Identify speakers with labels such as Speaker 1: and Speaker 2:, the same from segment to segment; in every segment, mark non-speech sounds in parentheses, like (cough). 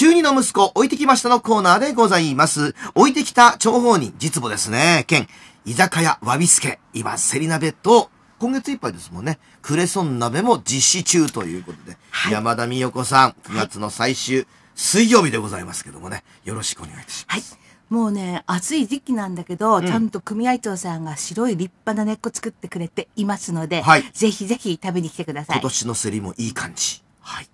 Speaker 1: 中二の息子、置いてきましたのコーナーでございます。置いてきた長方人、実母ですね。県、居酒屋わびすけ。今、セリ鍋と、今月いっぱいですもんね。クレソン鍋も実施中ということで。はい、山田美代子さん、9月の最終、はい、水曜日でございますけどもね。よろしくお願いいたします。はい
Speaker 2: もうね、暑い時期なんだけど、うん、ちゃんと組合長さんが白い立派な根っこ作ってくれていますので、はい、ぜひぜひ食べに来てください。今
Speaker 1: 年のセリもいい感じ。はい。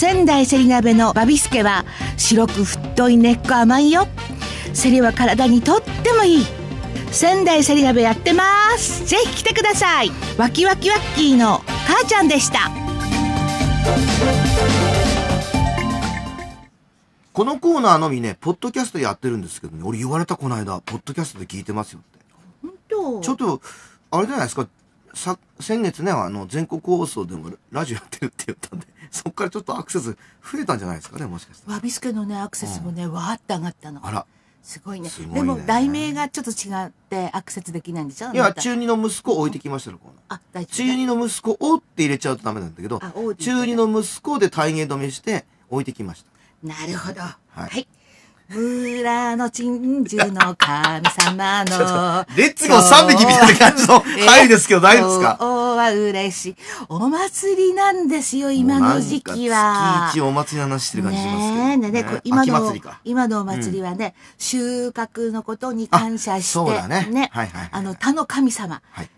Speaker 2: 仙台せり鍋のバビスケは白く太い根っこ甘いよせりは体にとってもいい仙台せり鍋やってますぜひ来てくださいわきわきわっきーの母ちゃんでした
Speaker 1: このコーナーのみねポッドキャストやってるんですけどね俺言われたこの間ポッドキャストで聞いてますよってちょっとあれじゃないですかさ、先月ね、あの、全国放送でもラジオやってるって言ったんで、(laughs) そこからちょっとアクセス増えたんじゃないですかね、もしかし
Speaker 2: たら。わびすけのね、アクセスもね、うん、わーって上がったの。あら。すごいね。いねでも、題名がちょっと違ってアクセスできないんでしょいや、
Speaker 1: 中二の息子を置いてきましたよ、この。あ、大中二の息子をって入れちゃうとダメなんだけど、中二の息子で体言止めして置いてきまし
Speaker 2: た。なるほど。はい、はい村の鎮守の神様の。レッツゴー三匹みたいな感じの範ですけど、大丈夫ですか今日は嬉しい。お祭りなんですよ、今の時期は。月一お
Speaker 1: 祭りの話してる感じしますけど。ねえ、ねね今の、今
Speaker 2: のお祭りはね、うん、収穫のことに感謝して、ね、ね、はいはい、あの、他の神様、はい、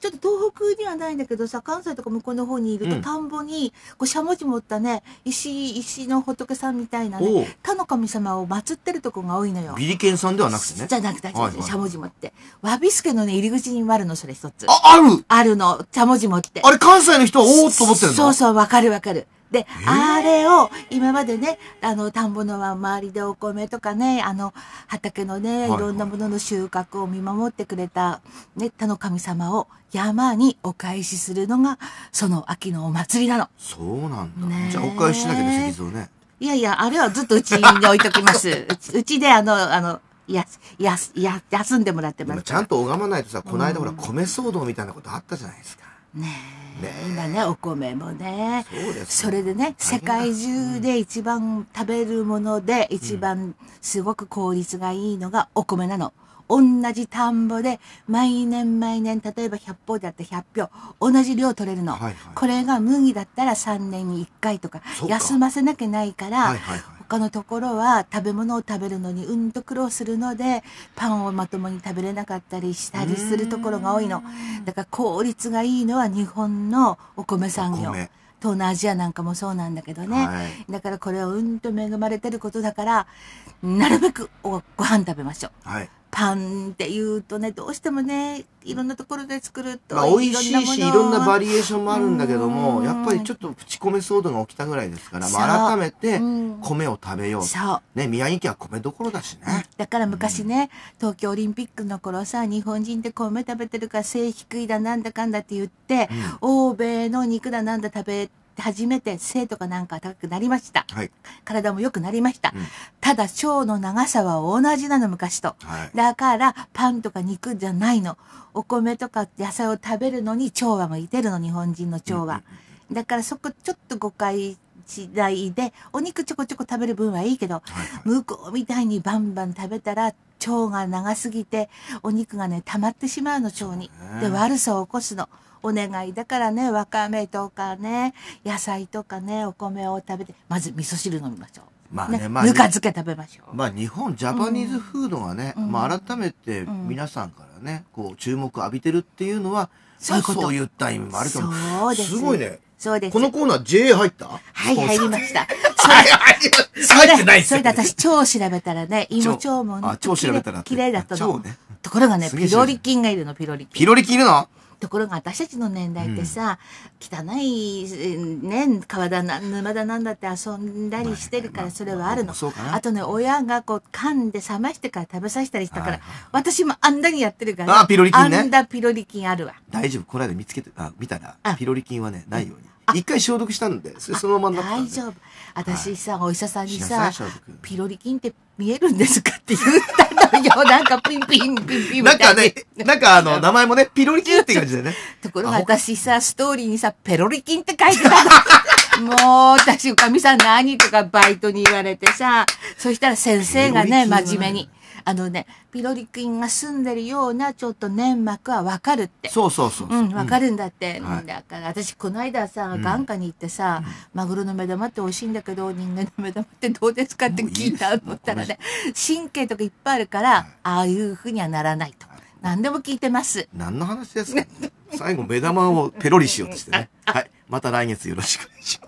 Speaker 2: ちょっと東北にはないんだけどさ、関西とか向こうの方にいると、田んぼに、こう、しゃもじ持ったね、石、石の仏さんみたいなね、他の神様を祀ってるとこが多いのよ。ビリ
Speaker 1: ケンさんではなくてねじ。ゃなくて、しゃも
Speaker 2: じ持って。わびすけのね、入り口にもあるの、それ一つ。あ、あるあるの、しゃもじ持って。あれ
Speaker 1: 関西の人はおおっと思ってるのそう
Speaker 2: そう、わかるわかる。で、あれを今までね、あの、田んぼの周りでお米とかね、あの、畑のね、いろんなものの収穫を見守ってくれた、ね、田の神様を山にお返しするのが、その秋のお祭りなの。
Speaker 1: そうなんだ。ね、じゃあお返ししなきゃね、石像ね。
Speaker 2: いやいや、あれはずっとうちに置いときます。(laughs) うちであの、あの、ややや休んでもらってますちゃん
Speaker 1: と拝まないとさこの間ほら米騒動みたいなことあったじゃないですか、ね
Speaker 2: 今ねお米もねそうですそれでね世界中で一番食べるもので一番すごく効率がいいのがお米なの。同じ田んぼで毎年毎年例えば100あだって100票同じ量取れるの、はいはい、これが麦だったら3年に1回とか休ませなきゃないから、はいはいはい、家のところは食べ物を食べるのにうんと苦労するのでパンをまともに食べれなかったりしたりするところが多いのだから効率がいいのは日本のお米産業東南アジアなんかもそうなんだけどね、はい、だからこれはうんと恵まれてることだからなるべくご飯食べましょう、はいパンって言うとね、どうしてもね、いろんなところで作ると。まあ、美味しいし、いろんなバリエーシ
Speaker 1: ョンもあるんだけども、やっぱりちょっとプチ米騒動が起きたぐらいですから、まあ、改めて米を食べよう。そう。ね、宮城県は米どころだしね。だから昔ね、
Speaker 2: うん、東京オリンピックの頃さ、日本人って米食べてるから背低いだなんだかんだって言って、うん、欧米の肉だなんだ食べて、って初めて生とかなんか高くなりました。はい、体も良くなりました。うん、ただ、腸の長さは同じなの、昔と。はい、だから、パンとか肉じゃないの。お米とか野菜を食べるのに腸は向いてるの、日本人の腸は。うん、だからそこちょっと誤解次第で、お肉ちょこちょこ食べる分はいいけど、はいはい、向こうみたいにバンバン食べたら、腸が長すぎて、お肉がね、溜まってしまうの、腸に。で、悪さを起こすの。お願いだからね、わかめとかね、野菜とかね、お米を食べて、
Speaker 1: まず味噌汁飲みましょう。まあね、ねまあ、ぬか漬け食べましょう。まあ日本、ジャパニーズフードがね、うん、まあ改めて皆さんから、うんね、こう注目浴びてるっていうのは、そうそう言った意味もあると思う。す。すごいね。そうです。このコーナー J 入った (laughs) はい、入りまし
Speaker 2: た。はい、入ってないそれで私、腸調べたらね、胃も腸もね。あ、腸調べたら。綺麗だったの。ね。
Speaker 1: ところがね、ピロリ
Speaker 2: 菌がいるの、ピロリ菌。ピロリ菌いるのところが私たちの年代ってさ、うん、汚い、ね、川だな沼だなんだって遊んだりしてるからそれはあるの、あとね親がこう噛んで冷ましてから食べさせたりしたから、私もあんだにやってるから、ね、あピロリ菌ねあんだピロリ菌あるわ大
Speaker 1: 丈夫この間見つけてあ見たらピロリ菌はねないように。一回消毒したんでそのまま大丈夫私
Speaker 2: さ、はい、お医者さんにさ「ピロリ菌って見えるんですか?」って言ったよ。なんかピンピンピンピンなんかね、
Speaker 1: なんかあの、名前もね、ピロリンって感じでね。(laughs)
Speaker 2: ところが私さ、ストーリーにさ、ペロリンって書いてたの。(laughs) もう、私、おかみさん何とかバイトに言われてさ、そしたら先生がね、真面目に。あのね、ピロリ菌が住んでるようなちょっと粘膜はわかるって。そう
Speaker 1: そうそううん、わかるん
Speaker 2: だって。だから、私、この間さ、眼科に行ってさ、うん、マグロの目玉って美味しいんだけど、人間の目玉ってどうですかって聞いたと思ったらね、神経とかいっぱいあるから、はい、ああいうふうにはならないと。何でも聞いてます。何の話ですか
Speaker 1: 最後、目玉をペロリしようとしてね。(laughs) はい。また来月よろしくお願いします。